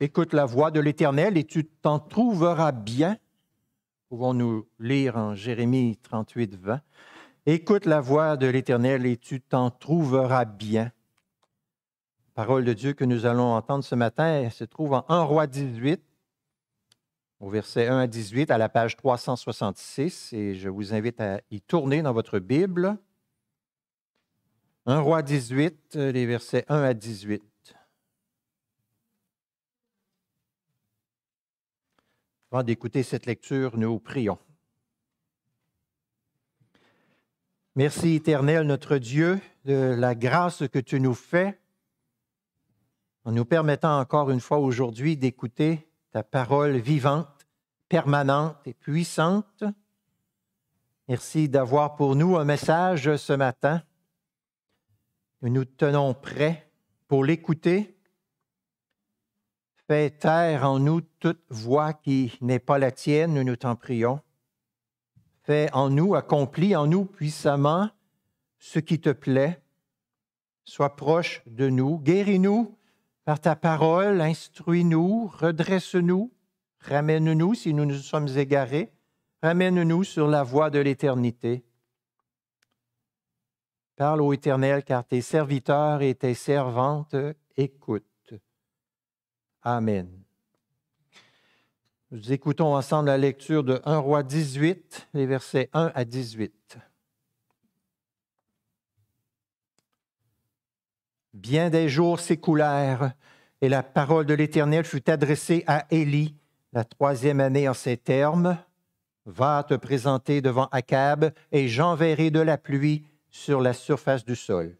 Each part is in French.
Écoute la voix de l'Éternel et tu t'en trouveras bien. Pouvons-nous lire en Jérémie 38, 20. Écoute la voix de l'Éternel et tu t'en trouveras bien. parole de Dieu que nous allons entendre ce matin se trouve en 1 Roi 18, au verset 1 à 18, à la page 366, et je vous invite à y tourner dans votre Bible. 1 Roi 18, les versets 1 à 18. d'écouter cette lecture, nous prions. Merci éternel notre Dieu de la grâce que tu nous fais en nous permettant encore une fois aujourd'hui d'écouter ta parole vivante, permanente et puissante. Merci d'avoir pour nous un message ce matin. Nous nous tenons prêts pour l'écouter Fais taire en nous toute voix qui n'est pas la tienne, nous nous t'en prions. Fais en nous, accomplis en nous puissamment ce qui te plaît. Sois proche de nous, guéris-nous par ta parole, instruis-nous, redresse-nous, ramène-nous si nous nous sommes égarés, ramène-nous sur la voie de l'éternité. Parle, au Éternel, car tes serviteurs et tes servantes écoutent. Amen. Nous écoutons ensemble la lecture de 1 Roi 18, les versets 1 à 18. Bien des jours s'écoulèrent et la parole de l'Éternel fut adressée à Élie la troisième année en ces termes. Va te présenter devant Akab et j'enverrai de la pluie sur la surface du sol.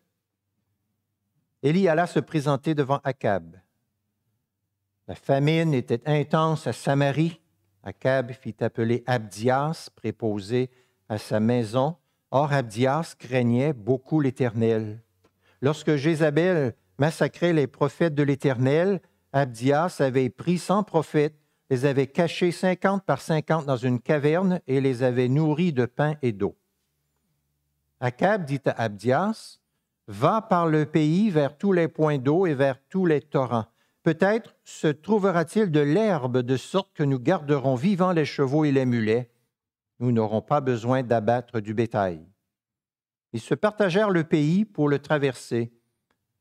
Élie alla se présenter devant Akab. La famine était intense à Samarie. Achab fit appeler Abdias, préposé à sa maison. Or, Abdias craignait beaucoup l'Éternel. Lorsque Jézabel massacrait les prophètes de l'Éternel, Abdias avait pris cent prophètes, les avait cachés cinquante par cinquante dans une caverne et les avait nourris de pain et d'eau. Acab dit à Abdias Va par le pays vers tous les points d'eau et vers tous les torrents Peut-être se trouvera-t-il de l'herbe de sorte que nous garderons vivants les chevaux et les mulets. Nous n'aurons pas besoin d'abattre du bétail. Ils se partagèrent le pays pour le traverser.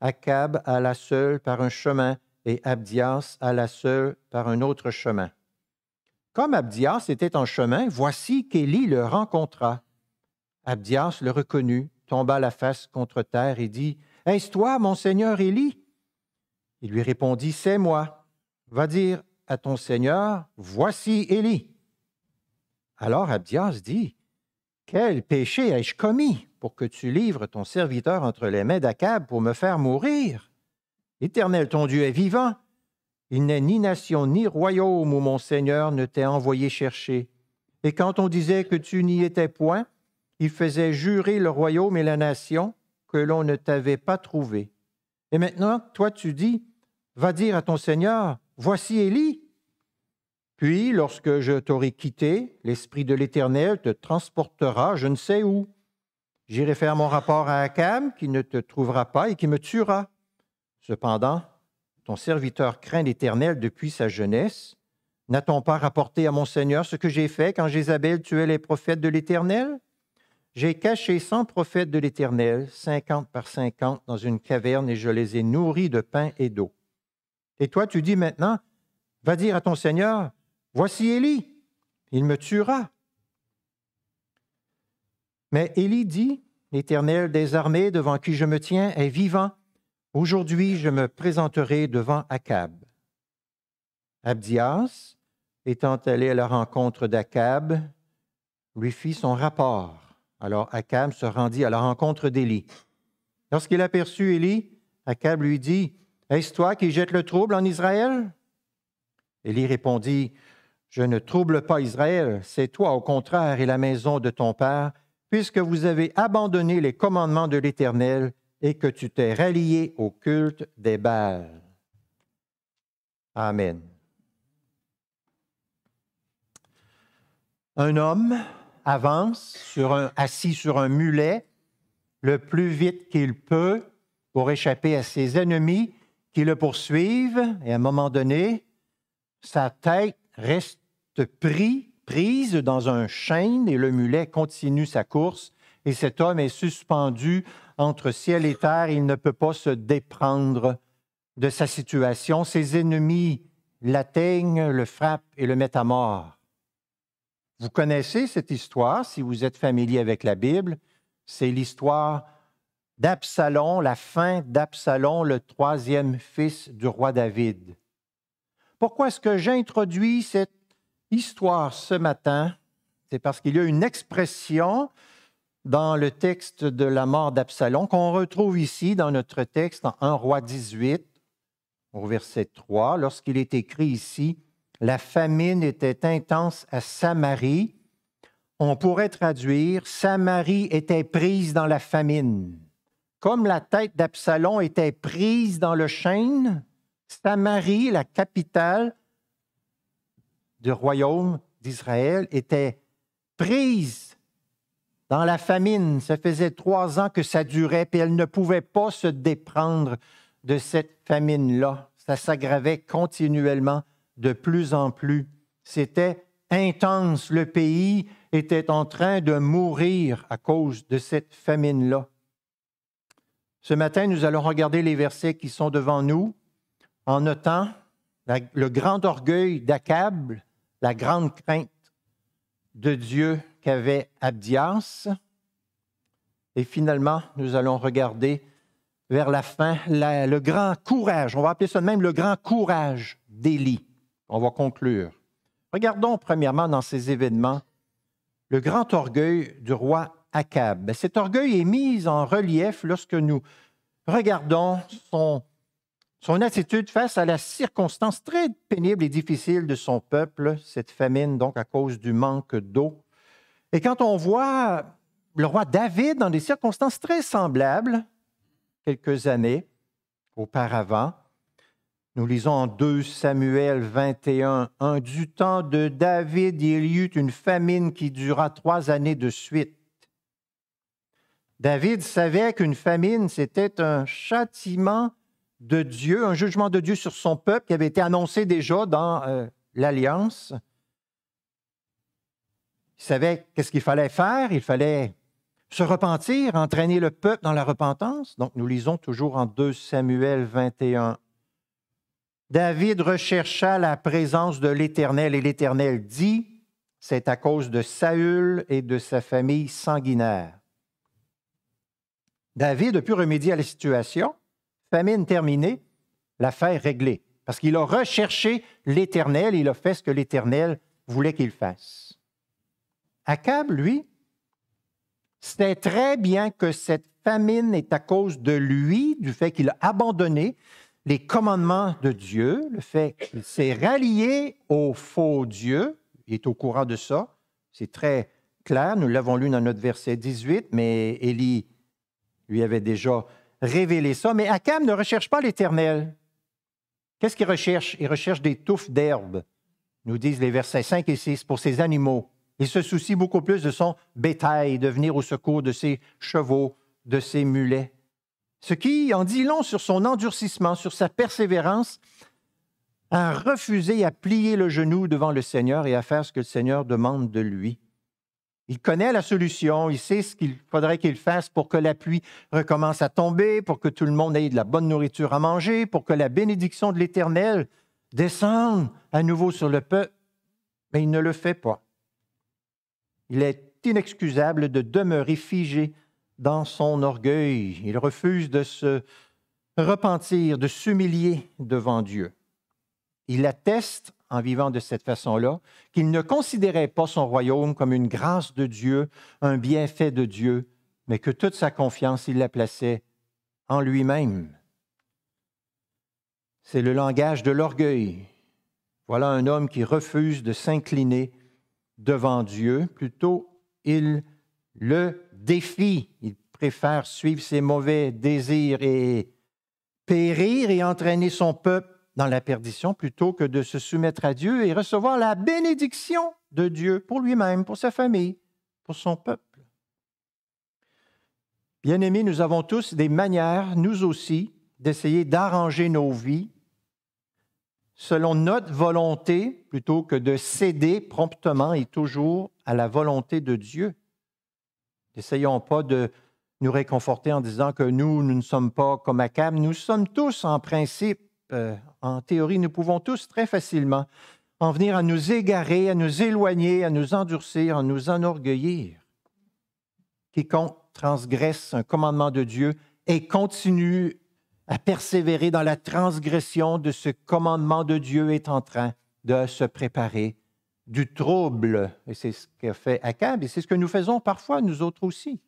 Akab alla seul par un chemin et Abdias alla seul par un autre chemin. Comme Abdias était en chemin, voici qu'Élie le rencontra. Abdias le reconnut, tomba la face contre terre et dit est toi, mon seigneur Élie il lui répondit, C'est moi. Va dire à ton Seigneur, Voici Élie. Alors Abdias dit, Quel péché ai-je commis pour que tu livres ton serviteur entre les mains d'Akab pour me faire mourir? Éternel, ton Dieu est vivant. Il n'est ni nation ni royaume où mon Seigneur ne t'ait envoyé chercher. Et quand on disait que tu n'y étais point, il faisait jurer le royaume et la nation que l'on ne t'avait pas trouvé. Et maintenant, toi tu dis, va dire à ton Seigneur, voici Élie. Puis, lorsque je t'aurai quitté, l'Esprit de l'Éternel te transportera je ne sais où. J'irai faire mon rapport à Akam, qui ne te trouvera pas et qui me tuera. Cependant, ton serviteur craint l'Éternel depuis sa jeunesse. N'a-t-on pas rapporté à mon Seigneur ce que j'ai fait quand Jézabel tuait les prophètes de l'Éternel? J'ai caché cent prophètes de l'Éternel, cinquante par cinquante, dans une caverne, et je les ai nourris de pain et d'eau. Et toi, tu dis maintenant, va dire à ton Seigneur, voici Élie, il me tuera. Mais Élie dit, l'Éternel des armées devant qui je me tiens est vivant. Aujourd'hui, je me présenterai devant Akab. Abdias, étant allé à la rencontre d'Akab, lui fit son rapport. Alors Akab se rendit à la rencontre d'Élie. Lorsqu'il aperçut Élie, Akab lui dit est-ce toi qui jettes le trouble en Israël? Élie répondit, Je ne trouble pas Israël, c'est toi au contraire et la maison de ton père, puisque vous avez abandonné les commandements de l'Éternel et que tu t'es rallié au culte des Baals. Amen. Un homme avance assis sur un mulet le plus vite qu'il peut pour échapper à ses ennemis qui le poursuivent, et à un moment donné, sa tête reste prise dans un chêne et le mulet continue sa course et cet homme est suspendu entre ciel et terre. Il ne peut pas se déprendre de sa situation. Ses ennemis l'atteignent, le frappent et le mettent à mort. Vous connaissez cette histoire si vous êtes familier avec la Bible. C'est l'histoire d'Absalom, la fin d'Absalom, le troisième fils du roi David. Pourquoi est-ce que j'introduis cette histoire ce matin? C'est parce qu'il y a une expression dans le texte de la mort d'Absalom qu'on retrouve ici dans notre texte en 1 roi 18 au verset 3, lorsqu'il est écrit ici, la famine était intense à Samarie. On pourrait traduire, Samarie était prise dans la famine. Comme la tête d'Absalom était prise dans le chêne, Samarie, la capitale du royaume d'Israël, était prise dans la famine. Ça faisait trois ans que ça durait, puis elle ne pouvait pas se déprendre de cette famine-là. Ça s'aggravait continuellement, de plus en plus. C'était intense. Le pays était en train de mourir à cause de cette famine-là. Ce matin, nous allons regarder les versets qui sont devant nous en notant le grand orgueil d'Akab, la grande crainte de Dieu qu'avait Abdias. Et finalement, nous allons regarder vers la fin le grand courage, on va appeler ça même le grand courage d'Élie. On va conclure. Regardons premièrement dans ces événements le grand orgueil du roi ben, cet orgueil est mis en relief lorsque nous regardons son, son attitude face à la circonstance très pénible et difficile de son peuple, cette famine donc à cause du manque d'eau. Et quand on voit le roi David dans des circonstances très semblables, quelques années auparavant, nous lisons en 2 Samuel 21, 1, Du temps de David, il y eut une famine qui dura trois années de suite. David savait qu'une famine, c'était un châtiment de Dieu, un jugement de Dieu sur son peuple qui avait été annoncé déjà dans euh, l'Alliance. Il savait qu'est-ce qu'il fallait faire. Il fallait se repentir, entraîner le peuple dans la repentance. Donc, nous lisons toujours en 2 Samuel 21. David rechercha la présence de l'Éternel et l'Éternel dit, c'est à cause de Saül et de sa famille sanguinaire. David a pu remédier à la situation, famine terminée, l'affaire réglée, parce qu'il a recherché l'Éternel, il a fait ce que l'Éternel voulait qu'il fasse. Akab, lui, sait très bien que cette famine est à cause de lui, du fait qu'il a abandonné les commandements de Dieu, le fait qu'il s'est rallié au faux Dieu, il est au courant de ça, c'est très clair, nous l'avons lu dans notre verset 18, mais Élie lui avait déjà révélé ça, mais Akam ne recherche pas l'Éternel. Qu'est-ce qu'il recherche Il recherche des touffes d'herbe, nous disent les versets 5 et 6, pour ses animaux. Il se soucie beaucoup plus de son bétail, de venir au secours de ses chevaux, de ses mulets. Ce qui en dit long sur son endurcissement, sur sa persévérance a refusé à plier le genou devant le Seigneur et à faire ce que le Seigneur demande de lui. Il connaît la solution, il sait ce qu'il faudrait qu'il fasse pour que la pluie recommence à tomber, pour que tout le monde ait de la bonne nourriture à manger, pour que la bénédiction de l'Éternel descende à nouveau sur le peuple. Mais il ne le fait pas. Il est inexcusable de demeurer figé dans son orgueil. Il refuse de se repentir, de s'humilier devant Dieu. Il atteste en vivant de cette façon-là, qu'il ne considérait pas son royaume comme une grâce de Dieu, un bienfait de Dieu, mais que toute sa confiance, il la plaçait en lui-même. C'est le langage de l'orgueil. Voilà un homme qui refuse de s'incliner devant Dieu. Plutôt, il le défie. Il préfère suivre ses mauvais désirs et périr et entraîner son peuple dans la perdition plutôt que de se soumettre à Dieu et recevoir la bénédiction de Dieu pour lui-même, pour sa famille, pour son peuple. Bien-aimés, nous avons tous des manières, nous aussi, d'essayer d'arranger nos vies selon notre volonté plutôt que de céder promptement et toujours à la volonté de Dieu. N'essayons pas de nous réconforter en disant que nous, nous ne sommes pas comme Akam. Nous sommes tous en principe euh, en théorie, nous pouvons tous très facilement en venir à nous égarer, à nous éloigner, à nous endurcir, à nous enorgueillir. Quiconque transgresse un commandement de Dieu et continue à persévérer dans la transgression de ce commandement de Dieu est en train de se préparer du trouble. Et c'est ce qu'a fait Akab, et c'est ce que nous faisons parfois, nous autres aussi.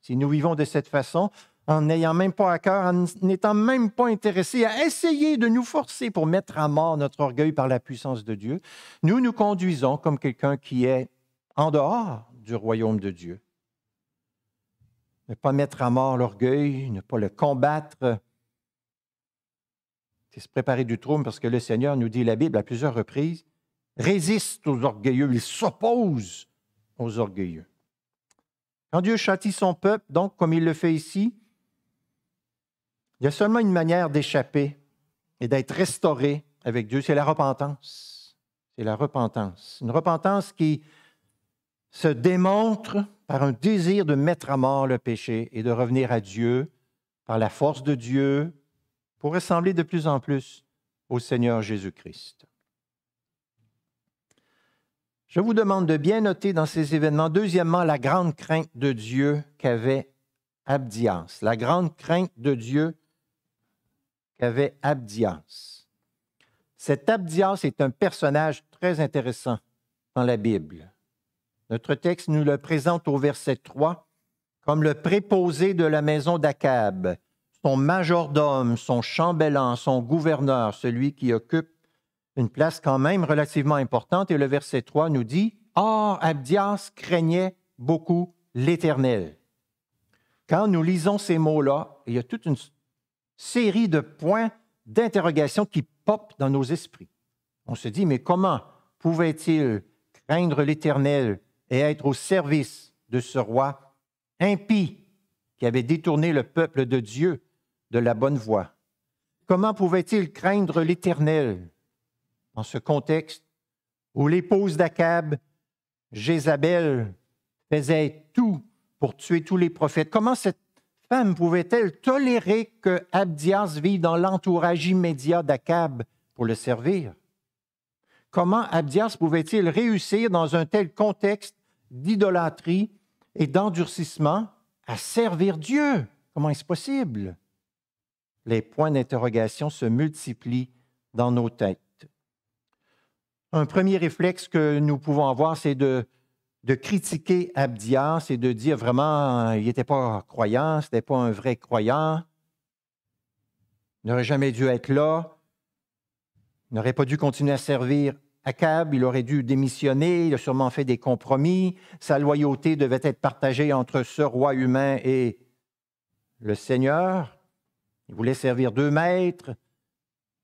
Si nous vivons de cette façon, en n'ayant même pas à cœur, en n'étant même pas intéressé à essayer de nous forcer pour mettre à mort notre orgueil par la puissance de Dieu, nous nous conduisons comme quelqu'un qui est en dehors du royaume de Dieu. Ne pas mettre à mort l'orgueil, ne pas le combattre, c'est se préparer du trône parce que le Seigneur nous dit la Bible à plusieurs reprises, résiste aux orgueilleux, il s'oppose aux orgueilleux. Quand Dieu châtie son peuple, donc comme il le fait ici, il y a seulement une manière d'échapper et d'être restauré avec Dieu, c'est la repentance. C'est la repentance. Une repentance qui se démontre par un désir de mettre à mort le péché et de revenir à Dieu par la force de Dieu pour ressembler de plus en plus au Seigneur Jésus-Christ. Je vous demande de bien noter dans ces événements, deuxièmement, la grande crainte de Dieu qu'avait Abdias, la grande crainte de Dieu qu'avait Abdias. Cet Abdias est un personnage très intéressant dans la Bible. Notre texte nous le présente au verset 3 comme le préposé de la maison d'Akab, son majordome, son chambellan, son gouverneur, celui qui occupe une place quand même relativement importante. Et le verset 3 nous dit Or, Abdias craignait beaucoup l'Éternel. Quand nous lisons ces mots-là, il y a toute une série de points d'interrogation qui popent dans nos esprits. On se dit, mais comment pouvait-il craindre l'Éternel et être au service de ce roi impie qui avait détourné le peuple de Dieu de la bonne voie? Comment pouvait-il craindre l'Éternel dans ce contexte où l'épouse d'Akab, Jézabel, faisait tout pour tuer tous les prophètes? Comment cette femme pouvait-elle tolérer que Abdias vive dans l'entourage immédiat d'Akab pour le servir? Comment Abdias pouvait-il réussir dans un tel contexte d'idolâtrie et d'endurcissement à servir Dieu? Comment est-ce possible? Les points d'interrogation se multiplient dans nos têtes. Un premier réflexe que nous pouvons avoir, c'est de de critiquer Abdias et de dire vraiment, euh, il n'était pas croyant, ce n'était pas un vrai croyant, n'aurait jamais dû être là, n'aurait pas dû continuer à servir Akab, il aurait dû démissionner, il a sûrement fait des compromis, sa loyauté devait être partagée entre ce roi humain et le Seigneur. Il voulait servir deux maîtres,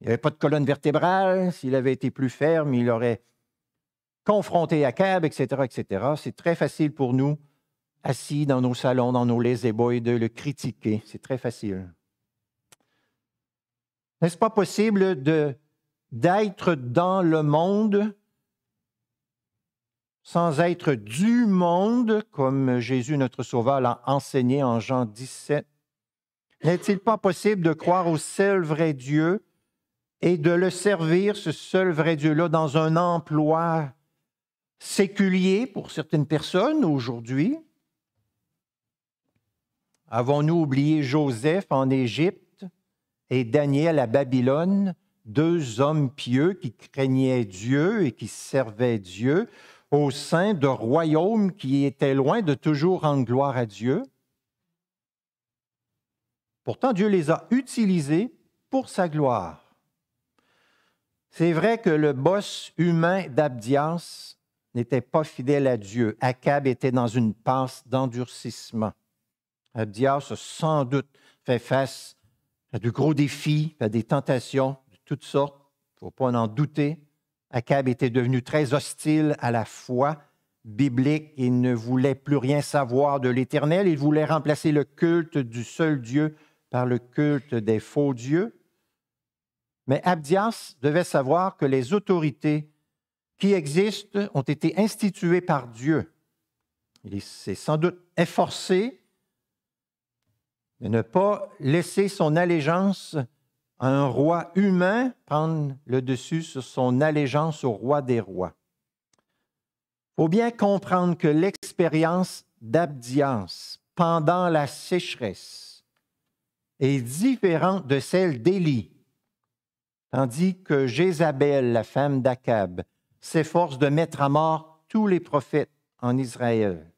il n'y avait pas de colonne vertébrale, s'il avait été plus ferme, il aurait Confronté à CAB, etc., etc. C'est très facile pour nous, assis dans nos salons, dans nos lazy boys, de le critiquer. C'est très facile. N'est-ce pas possible d'être dans le monde sans être du monde, comme Jésus notre Sauveur l'a enseigné en Jean 17? N'est-il pas possible de croire au seul vrai Dieu et de le servir, ce seul vrai Dieu-là, dans un emploi séculier pour certaines personnes aujourd'hui. Avons-nous oublié Joseph en Égypte et Daniel à Babylone, deux hommes pieux qui craignaient Dieu et qui servaient Dieu au sein de royaumes qui étaient loin de toujours rendre gloire à Dieu? Pourtant, Dieu les a utilisés pour sa gloire. C'est vrai que le boss humain d'Abdias n'était pas fidèle à Dieu. Akab était dans une passe d'endurcissement. Abdias a sans doute fait face à de gros défis, à des tentations de toutes sortes. Il ne faut pas en douter. Akab était devenu très hostile à la foi biblique. Il ne voulait plus rien savoir de l'Éternel. Il voulait remplacer le culte du seul Dieu par le culte des faux dieux. Mais Abdias devait savoir que les autorités qui existent ont été institués par Dieu. Il s'est sans doute efforcé de ne pas laisser son allégeance à un roi humain prendre le dessus sur son allégeance au roi des rois. Il faut bien comprendre que l'expérience d'abdience pendant la sécheresse est différente de celle d'Élie, tandis que Jézabel, la femme d'Akab, s'efforce de mettre à mort tous les prophètes en Israël.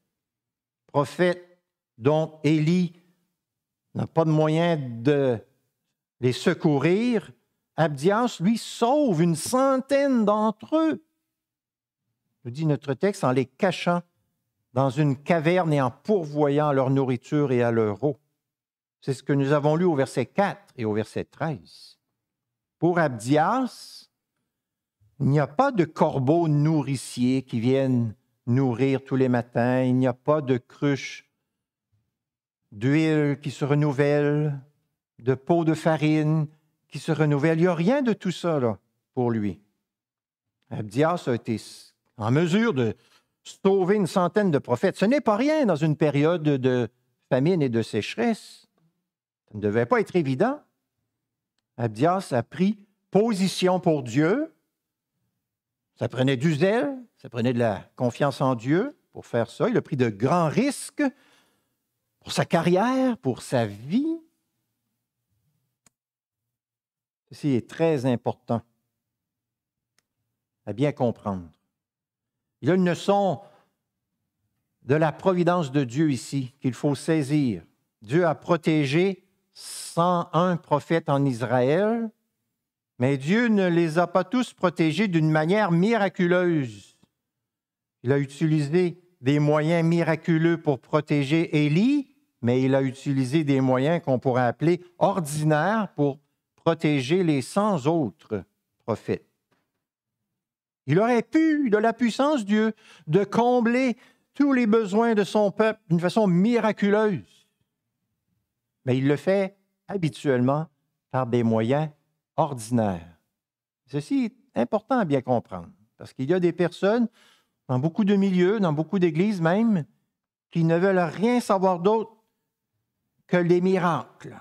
Prophètes dont Élie n'a pas de moyen de les secourir, Abdias, lui, sauve une centaine d'entre eux, nous dit notre texte, en les cachant dans une caverne et en pourvoyant leur nourriture et à leur eau. C'est ce que nous avons lu au verset 4 et au verset 13. Pour Abdias, il n'y a pas de corbeaux nourriciers qui viennent nourrir tous les matins. Il n'y a pas de cruche d'huile qui se renouvelle, de peau de farine qui se renouvelle. Il n'y a rien de tout ça pour lui. Abdias a été en mesure de sauver une centaine de prophètes. Ce n'est pas rien dans une période de famine et de sécheresse. Ça ne devait pas être évident. Abdias a pris position pour Dieu ça prenait du zèle, ça prenait de la confiance en Dieu pour faire ça. Il a pris de grands risques pour sa carrière, pour sa vie. Ceci est très important à bien comprendre. Il y a une leçon de la providence de Dieu ici qu'il faut saisir. Dieu a protégé 101 prophètes en Israël mais Dieu ne les a pas tous protégés d'une manière miraculeuse. Il a utilisé des moyens miraculeux pour protéger Élie, mais il a utilisé des moyens qu'on pourrait appeler ordinaires pour protéger les 100 autres prophètes. Il aurait pu, de la puissance Dieu, de combler tous les besoins de son peuple d'une façon miraculeuse. Mais il le fait habituellement par des moyens ordinaire. Ceci est important à bien comprendre, parce qu'il y a des personnes, dans beaucoup de milieux, dans beaucoup d'églises même, qui ne veulent rien savoir d'autre que les miracles.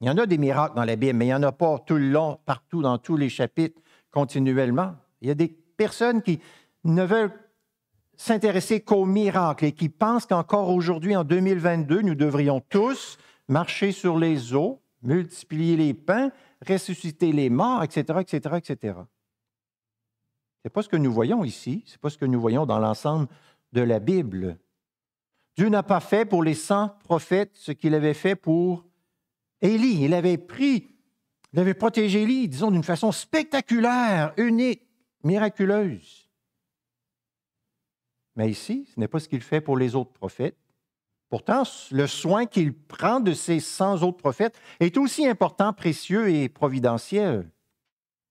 Il y en a des miracles dans la Bible, mais il n'y en a pas tout le long, partout, dans tous les chapitres, continuellement. Il y a des personnes qui ne veulent s'intéresser qu'aux miracles et qui pensent qu'encore aujourd'hui, en 2022, nous devrions tous marcher sur les eaux, multiplier les pains ressusciter les morts, etc., etc., etc. Ce n'est pas ce que nous voyons ici, ce n'est pas ce que nous voyons dans l'ensemble de la Bible. Dieu n'a pas fait pour les cent prophètes ce qu'il avait fait pour Élie. Il avait pris, il avait protégé Élie, disons, d'une façon spectaculaire, unique, miraculeuse. Mais ici, ce n'est pas ce qu'il fait pour les autres prophètes. Pourtant, le soin qu'il prend de ces 100 autres prophètes est aussi important, précieux et providentiel.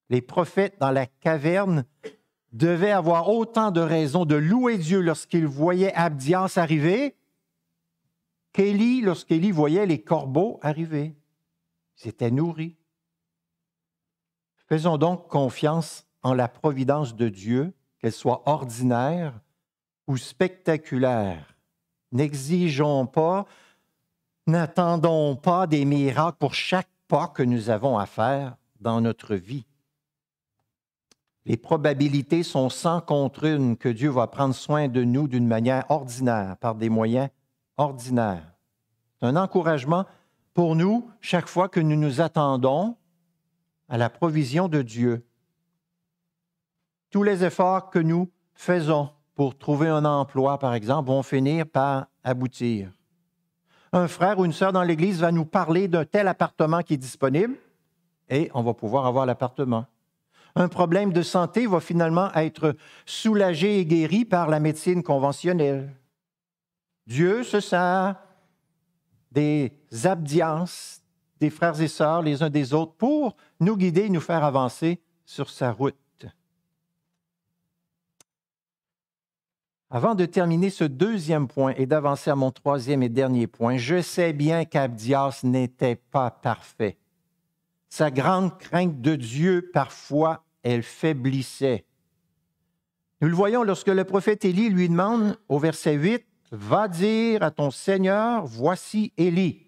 Les prophètes dans la caverne devaient avoir autant de raisons de louer Dieu lorsqu'ils voyaient Abdias arriver qu'Élie lorsqu'Élie voyait les corbeaux arriver. Ils étaient nourris. Faisons donc confiance en la providence de Dieu, qu'elle soit ordinaire ou spectaculaire N'exigeons pas, n'attendons pas des miracles pour chaque pas que nous avons à faire dans notre vie. Les probabilités sont sans contre une que Dieu va prendre soin de nous d'une manière ordinaire, par des moyens ordinaires. C'est un encouragement pour nous chaque fois que nous nous attendons à la provision de Dieu. Tous les efforts que nous faisons pour trouver un emploi, par exemple, vont finir par aboutir. Un frère ou une sœur dans l'Église va nous parler d'un tel appartement qui est disponible et on va pouvoir avoir l'appartement. Un problème de santé va finalement être soulagé et guéri par la médecine conventionnelle. Dieu se sert des abdiances des frères et sœurs les uns des autres pour nous guider et nous faire avancer sur sa route. Avant de terminer ce deuxième point et d'avancer à mon troisième et dernier point, je sais bien qu'Abdias n'était pas parfait. Sa grande crainte de Dieu, parfois, elle faiblissait. Nous le voyons lorsque le prophète Élie lui demande au verset 8, Va dire à ton Seigneur, voici Élie.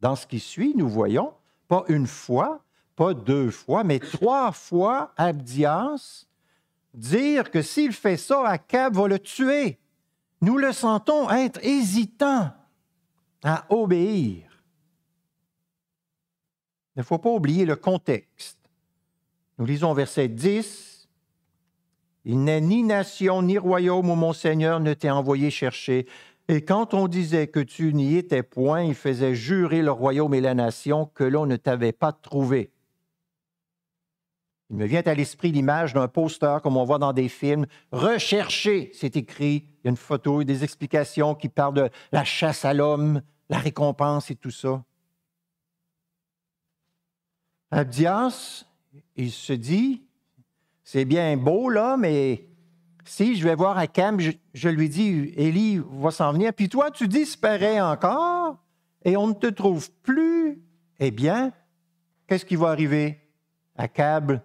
Dans ce qui suit, nous voyons, pas une fois, pas deux fois, mais trois fois, Abdias dire que s'il fait ça, Akab va le tuer. Nous le sentons être hésitant à obéir. Il ne faut pas oublier le contexte. Nous lisons verset 10. Il n'est ni nation ni royaume où mon Seigneur ne t'est envoyé chercher. Et quand on disait que tu n'y étais point, il faisait jurer le royaume et la nation que l'on ne t'avait pas trouvé. Il me vient à l'esprit l'image d'un poster comme on voit dans des films. Rechercher, c'est écrit. Il y a une photo et des explications qui parlent de la chasse à l'homme, la récompense et tout ça. Abdias, il se dit, c'est bien beau là, mais si je vais voir à Cam, je, lui dis, Élie va s'en venir, puis toi tu disparais encore et on ne te trouve plus, eh bien, qu'est-ce qui va arriver? à câble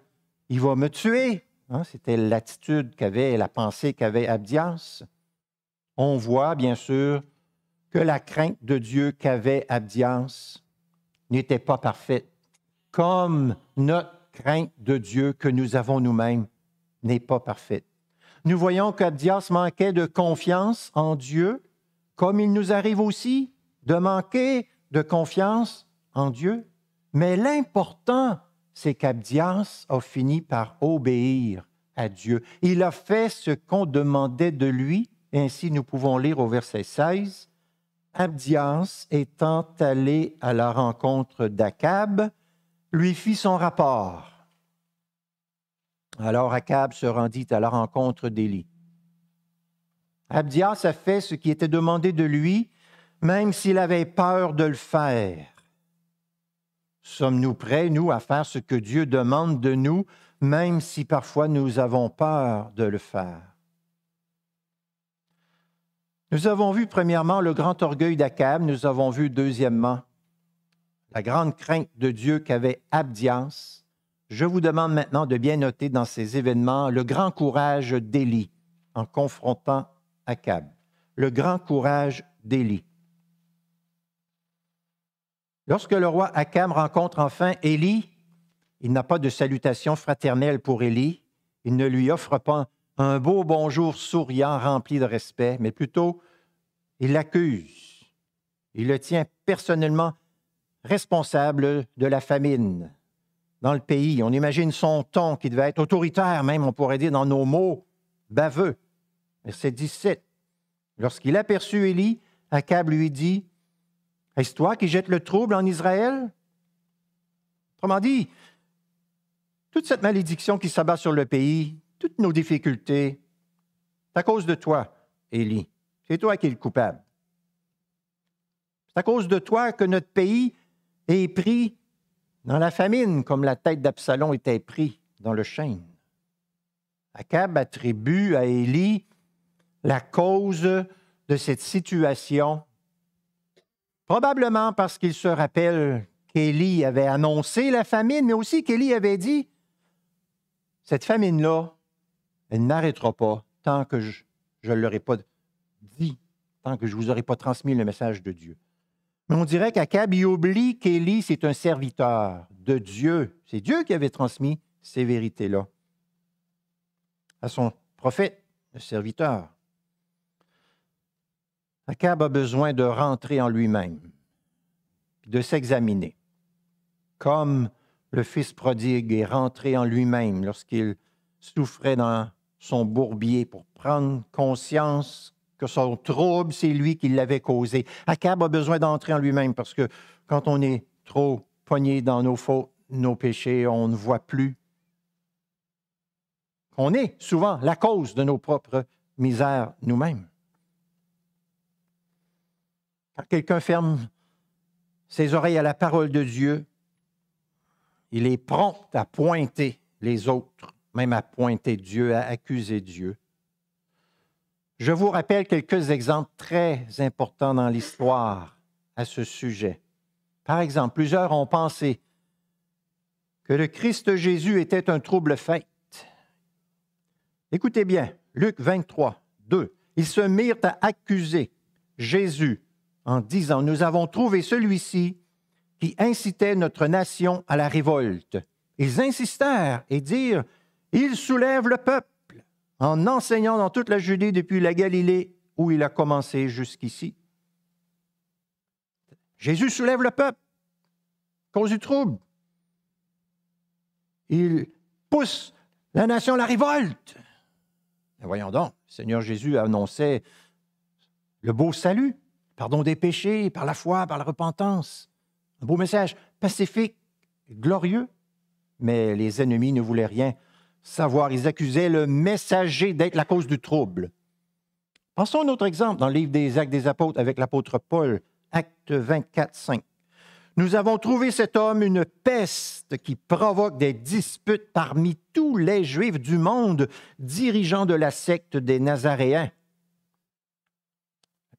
il va me tuer. Hein? C'était l'attitude qu'avait, la pensée qu'avait Abdias. On voit, bien sûr, que la crainte de Dieu qu'avait Abdias n'était pas parfaite, comme notre crainte de Dieu que nous avons nous-mêmes n'est pas parfaite. Nous voyons qu'Abdias manquait de confiance en Dieu, comme il nous arrive aussi de manquer de confiance en Dieu. Mais l'important, c'est qu'Abdias a fini par obéir à Dieu. Il a fait ce qu'on demandait de lui. ainsi, nous pouvons lire au verset 16, Abdias étant allé à la rencontre d'Akab, lui fit son rapport. Alors Akab se rendit à la rencontre d'Élie. Abdias a fait ce qui était demandé de lui, même s'il avait peur de le faire. Sommes-nous prêts, nous, à faire ce que Dieu demande de nous, même si parfois nous avons peur de le faire? Nous avons vu premièrement le grand orgueil d'Akab, nous avons vu deuxièmement la grande crainte de Dieu qu'avait Abdias. Je vous demande maintenant de bien noter dans ces événements le grand courage d'Élie en confrontant Akab. Le grand courage d'Élie. Lorsque le roi Akam rencontre enfin Élie, il n'a pas de salutation fraternelle pour Élie. Il ne lui offre pas un beau bonjour souriant rempli de respect, mais plutôt il l'accuse. Il le tient personnellement responsable de la famine dans le pays. On imagine son ton qui devait être autoritaire, même on pourrait dire dans nos mots, baveux. Verset 17. Lorsqu'il aperçut Élie, Akab lui dit est-ce toi qui jettes le trouble en Israël? Autrement dit, toute cette malédiction qui s'abat sur le pays, toutes nos difficultés, c'est à cause de toi, Élie. C'est toi qui es le coupable. C'est à cause de toi que notre pays est pris dans la famine, comme la tête d'Absalom était prise dans le chêne. Akab attribue à Élie la cause de cette situation Probablement parce qu'il se rappelle qu'Élie avait annoncé la famine, mais aussi qu'Élie avait dit, cette famine-là, elle n'arrêtera pas tant que je ne l'aurai pas dit, tant que je ne vous aurai pas transmis le message de Dieu. Mais on dirait qu'Akab y oublie qu'Élie, c'est un serviteur de Dieu. C'est Dieu qui avait transmis ces vérités-là à son prophète, le serviteur. Akab a besoin de rentrer en lui-même, de s'examiner, comme le Fils prodigue est rentré en lui-même lorsqu'il souffrait dans son bourbier pour prendre conscience que son trouble, c'est lui qui l'avait causé. Akab a besoin d'entrer en lui-même parce que quand on est trop poigné dans nos fautes, nos péchés, on ne voit plus qu'on est souvent la cause de nos propres misères nous-mêmes quelqu'un ferme ses oreilles à la parole de Dieu, il est prompt à pointer les autres, même à pointer Dieu, à accuser Dieu. Je vous rappelle quelques exemples très importants dans l'histoire à ce sujet. Par exemple, plusieurs ont pensé que le Christ Jésus était un trouble fait. Écoutez bien, Luc 23, 2. Ils se mirent à accuser Jésus en disant, nous avons trouvé celui-ci qui incitait notre nation à la révolte. Ils insistèrent et dirent, il soulève le peuple en enseignant dans toute la Judée depuis la Galilée où il a commencé jusqu'ici. Jésus soulève le peuple, cause du trouble. Il pousse la nation à la révolte. voyons donc, Seigneur Jésus annonçait le beau salut pardon des péchés, par la foi, par la repentance. Un beau message pacifique, glorieux, mais les ennemis ne voulaient rien savoir. Ils accusaient le messager d'être la cause du trouble. Pensons à un autre exemple dans le livre des Actes des Apôtres avec l'apôtre Paul, acte 24, 5. Nous avons trouvé cet homme une peste qui provoque des disputes parmi tous les Juifs du monde, dirigeants de la secte des Nazaréens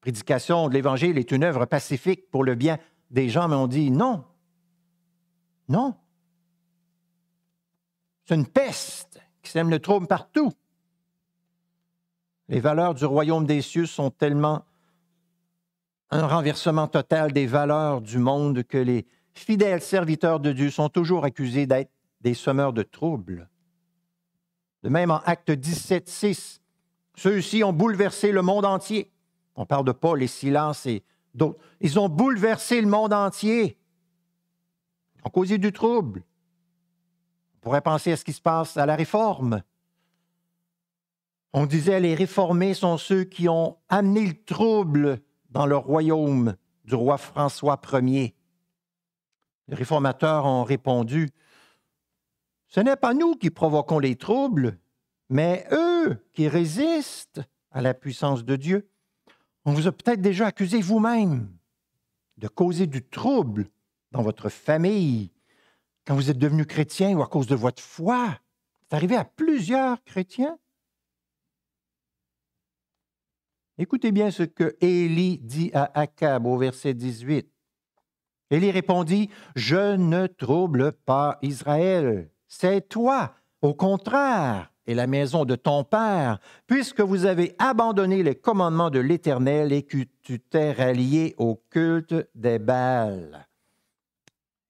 prédication de l'Évangile est une œuvre pacifique pour le bien des gens, mais on dit non. Non. C'est une peste qui sème le trouble partout. Les valeurs du royaume des cieux sont tellement un renversement total des valeurs du monde que les fidèles serviteurs de Dieu sont toujours accusés d'être des semeurs de troubles. De même en Acte 17, 6, ceux-ci ont bouleversé le monde entier. On parle de Paul et Silas et d'autres. Ils ont bouleversé le monde entier. Ils ont causé du trouble. On pourrait penser à ce qui se passe à la Réforme. On disait les réformés sont ceux qui ont amené le trouble dans le royaume du roi François Ier. Les réformateurs ont répondu Ce n'est pas nous qui provoquons les troubles, mais eux qui résistent à la puissance de Dieu. On vous a peut-être déjà accusé vous-même de causer du trouble dans votre famille quand vous êtes devenu chrétien ou à cause de votre foi. C'est arrivé à plusieurs chrétiens. Écoutez bien ce que Élie dit à Akab au verset 18. Élie répondit, Je ne trouble pas Israël, c'est toi, au contraire, et la maison de ton père, puisque vous avez abandonné les commandements de l'Éternel et que tu t'es rallié au culte des Baals.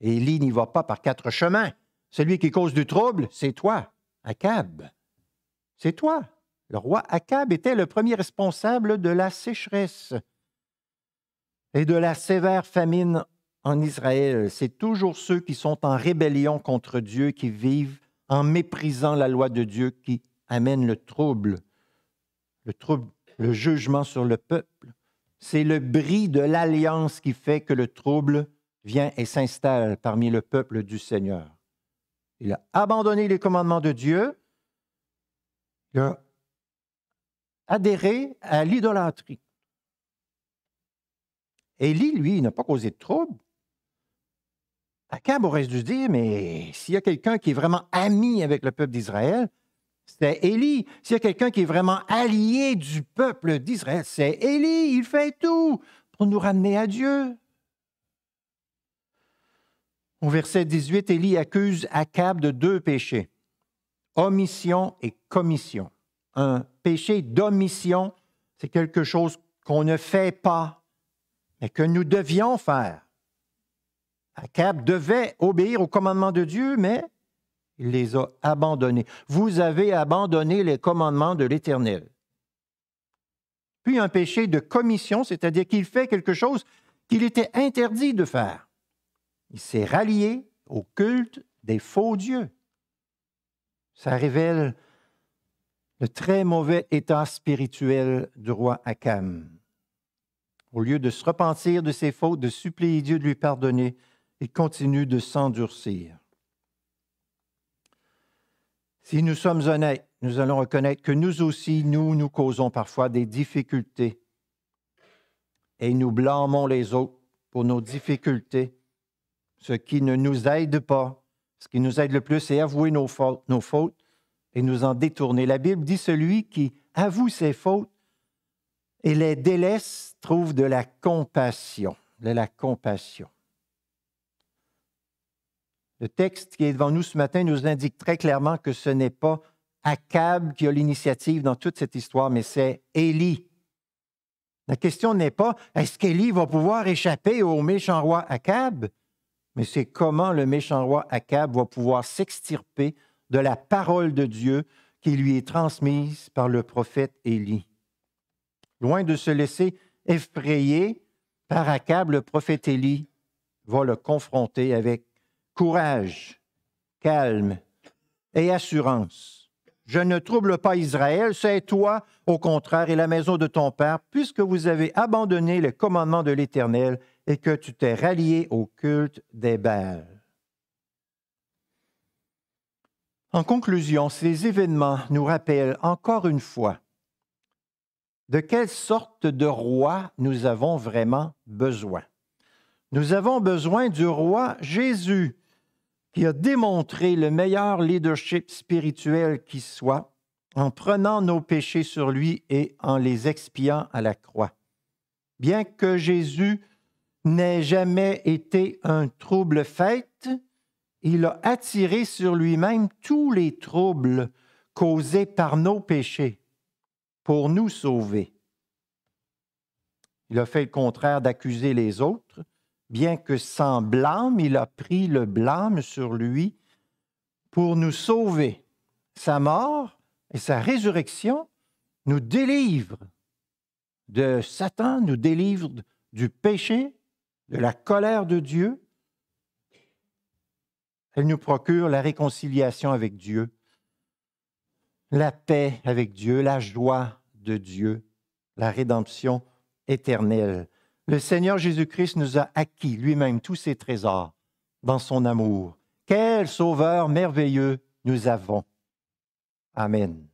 Élie n'y va pas par quatre chemins. Celui qui cause du trouble, c'est toi, Akab. C'est toi. Le roi Akab était le premier responsable de la sécheresse et de la sévère famine en Israël. C'est toujours ceux qui sont en rébellion contre Dieu qui vivent en méprisant la loi de Dieu qui amène le trouble, le trouble, le jugement sur le peuple. C'est le bris de l'alliance qui fait que le trouble vient et s'installe parmi le peuple du Seigneur. Il a abandonné les commandements de Dieu, il a adhéré à l'idolâtrie. Élie, lui, n'a pas causé de trouble. Akab aurait dû dire, mais s'il y a quelqu'un qui est vraiment ami avec le peuple d'Israël, c'est Élie. S'il y a quelqu'un qui est vraiment allié du peuple d'Israël, c'est Élie. Il fait tout pour nous ramener à Dieu. Au verset 18, Élie accuse Akab de deux péchés, omission et commission. Un péché d'omission, c'est quelque chose qu'on ne fait pas, mais que nous devions faire. Acab devait obéir aux commandements de Dieu, mais il les a abandonnés. Vous avez abandonné les commandements de l'Éternel. Puis un péché de commission, c'est-à-dire qu'il fait quelque chose qu'il était interdit de faire. Il s'est rallié au culte des faux dieux. Ça révèle le très mauvais état spirituel du roi Akam. Au lieu de se repentir de ses fautes, de supplier Dieu de lui pardonner, et continue de s'endurcir. Si nous sommes honnêtes, nous allons reconnaître que nous aussi, nous, nous causons parfois des difficultés et nous blâmons les autres pour nos difficultés, ce qui ne nous aide pas. Ce qui nous aide le plus, c'est avouer nos fautes, nos fautes et nous en détourner. La Bible dit celui qui avoue ses fautes et les délaisse trouve de la compassion, de la compassion. Le texte qui est devant nous ce matin nous indique très clairement que ce n'est pas Akab qui a l'initiative dans toute cette histoire, mais c'est Élie. La question n'est pas est-ce qu'Élie va pouvoir échapper au méchant roi Akab, mais c'est comment le méchant roi Akab va pouvoir s'extirper de la parole de Dieu qui lui est transmise par le prophète Élie. Loin de se laisser effrayer par Akab, le prophète Élie va le confronter avec courage, calme et assurance. Je ne trouble pas Israël, c'est toi, au contraire, et la maison de ton Père, puisque vous avez abandonné le commandement de l'Éternel et que tu t'es rallié au culte des Baals. En conclusion, ces événements nous rappellent encore une fois de quelle sorte de roi nous avons vraiment besoin. Nous avons besoin du roi Jésus, qui a démontré le meilleur leadership spirituel qui soit en prenant nos péchés sur lui et en les expiant à la croix. Bien que Jésus n'ait jamais été un trouble fait, il a attiré sur lui-même tous les troubles causés par nos péchés pour nous sauver. Il a fait le contraire d'accuser les autres bien que sans blâme, il a pris le blâme sur lui pour nous sauver. Sa mort et sa résurrection nous délivrent de Satan, nous délivrent du péché, de la colère de Dieu. Elle nous procure la réconciliation avec Dieu, la paix avec Dieu, la joie de Dieu, la rédemption éternelle. Le Seigneur Jésus-Christ nous a acquis lui-même tous ses trésors dans son amour. Quel sauveur merveilleux nous avons. Amen.